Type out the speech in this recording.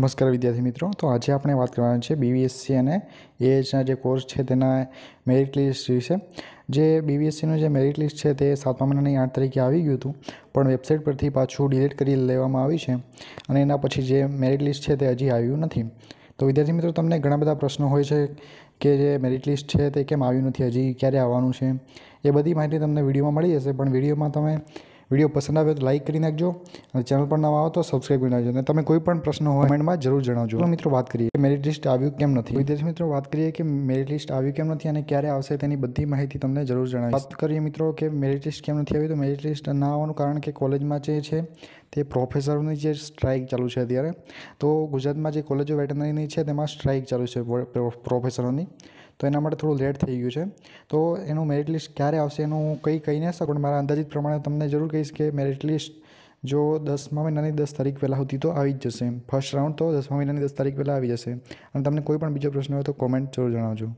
નમસ્કાર વિદ્યાર્થી મિત્રો તો આજે આપણે વાત કરવાની છે બીવીએસસી અને એએચના જે કોર્સ છે તેના મેરિટ લિસ્ટ વિશે જે બીવીએસસીનું જે મેરિટ લિસ્ટ છે તે સાતમા મહિનાની આઠ તરીકે આવી ગયું હતું પણ વેબસાઇટ પરથી પાછું ડિલીટ કરી લેવામાં આવી છે અને એના પછી જે મેરિટ લિસ્ટ છે તે હજી આવ્યું નથી તો વિદ્યાર્થી મિત્રો તમને ઘણા બધા પ્રશ્નો હોય છે કે જે મેરિટ લિસ્ટ છે તે કેમ આવ્યું નથી હજી ક્યારે આવવાનું છે એ બધી માહિતી તમને વિડીયોમાં મળી જશે પણ વિડીયોમાં તમે વિડીયો પસંદ આવે તો લાઇક કરી નાખજો અને ચેનલ પર નવા આવો તો સબસ્ક્રાઇબ કરી નાખજો અને તમે કોઈ પણ પ્રશ્ન હોય મેન્ડમાં જરૂર જણાવજો મિત્રો વાત કરીએ મેરિટ લિસ્ટ આવ્યું કેમ નથી વિદ્યાર્થી મિત્રો વાત કરીએ કે મેરિટ લિસ્ટ આવ્યું કેમ નથી અને ક્યારે આવશે તેની બધી માહિતી તમને જરૂર જણાવી વાત કરીએ મિત્રો કે મેરિટ લિસ્ટ કેમ નથી આવી તો મેરિટ લિસ્ટ ના આવવાનું કારણ કે કોલેજમાં જે છે તે પ્રોફેસરોની જે સ્ટ્રાઇક ચાલુ છે અત્યારે તો ગુજરાતમાં જે કોલેજો વેટનરીની છે તેમાં સ્ટ્રાઇક ચાલુ છે પ્રોફેસરોની તો એના માટે થોડું લેટ થઈ ગયું છે તો એનું મેરિટ લિસ્ટ ક્યારે આવશે એનું હું કંઈ કહી ન શકું પણ મારા અંદાજિત પ્રમાણે તમને જરૂર કહીશ કે મેરિટ લિસ્ટ જો દસમા મહિનાની દસ તારીખ પહેલાં હતી તો આવી જ જશે ફર્સ્ટ રાઉન્ડ તો દસમા મહિનાની દસ તારીખ પહેલાં આવી જશે અને તમને કોઈ પણ બીજો પ્રશ્ન હોય તો કોમેન્ટ જરૂર જણાવજો